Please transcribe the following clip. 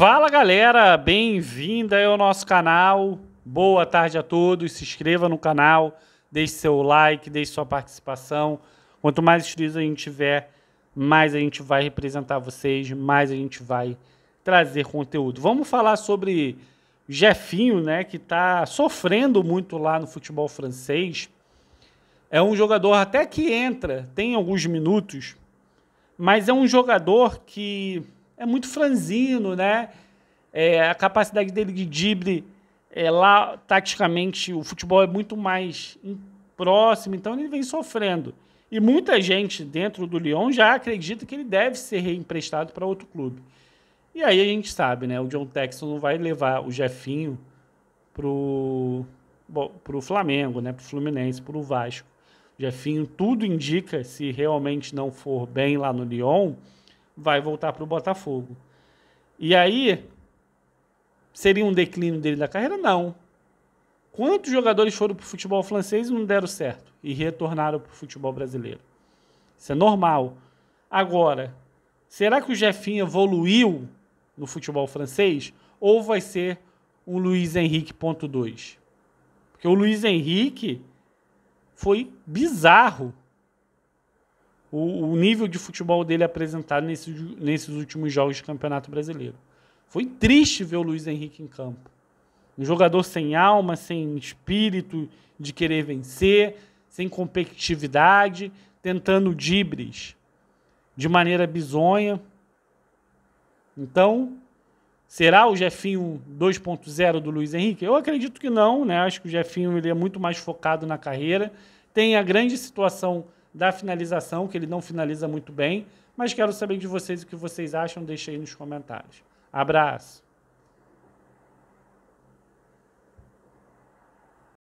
Fala galera, bem-vinda ao nosso canal. Boa tarde a todos. Se inscreva no canal, deixe seu like, deixe sua participação. Quanto mais inscritos a gente tiver, mais a gente vai representar vocês, mais a gente vai trazer conteúdo. Vamos falar sobre Jefinho, né, que está sofrendo muito lá no futebol francês. É um jogador até que entra, tem alguns minutos, mas é um jogador que é muito franzino, né? É, a capacidade dele de drible é, lá, taticamente, o futebol é muito mais próximo, então ele vem sofrendo. E muita gente dentro do Lyon já acredita que ele deve ser reemprestado para outro clube. E aí a gente sabe, né? O John Texton não vai levar o Jefinho para o Flamengo, né? o Fluminense, para o Vasco. O Jefinho, tudo indica, se realmente não for bem lá no Lyon, vai voltar para o Botafogo. E aí, seria um declínio dele da carreira? Não. Quantos jogadores foram para o futebol francês e não deram certo e retornaram para o futebol brasileiro? Isso é normal. Agora, será que o Jefinho evoluiu no futebol francês ou vai ser um Luiz Henrique ponto 2? Porque o Luiz Henrique foi bizarro o, o nível de futebol dele apresentado nesse, nesses últimos jogos de Campeonato Brasileiro. Foi triste ver o Luiz Henrique em campo. Um jogador sem alma, sem espírito de querer vencer, sem competitividade, tentando dibres de maneira bizonha. Então, será o Jefinho 2.0 do Luiz Henrique? Eu acredito que não, né? Acho que o Jefinho ele é muito mais focado na carreira, tem a grande situação da finalização, que ele não finaliza muito bem. Mas quero saber de vocês o que vocês acham, deixa aí nos comentários. Abraço!